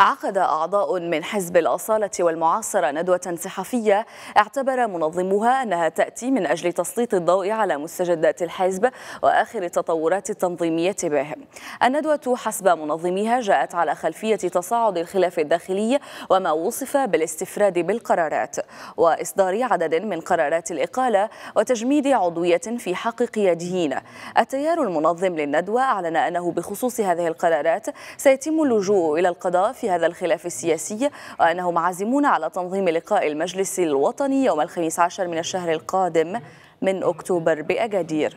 عقد أعضاء من حزب الأصالة والمعاصرة ندوة صحفية اعتبر منظموها أنها تأتي من أجل تسليط الضوء على مستجدات الحزب وآخر التطورات التنظيمية به الندوة حسب منظميها جاءت على خلفية تصاعد الخلاف الداخلي وما وصف بالاستفراد بالقرارات وإصدار عدد من قرارات الإقالة وتجميد عضوية في حق قياديين التيار المنظم للندوة أعلن أنه بخصوص هذه القرارات سيتم اللجوء إلى القضاء في هذا الخلاف السياسي وأنهم عازمون على تنظيم لقاء المجلس الوطني يوم الخميس عشر من الشهر القادم من أكتوبر بأجادير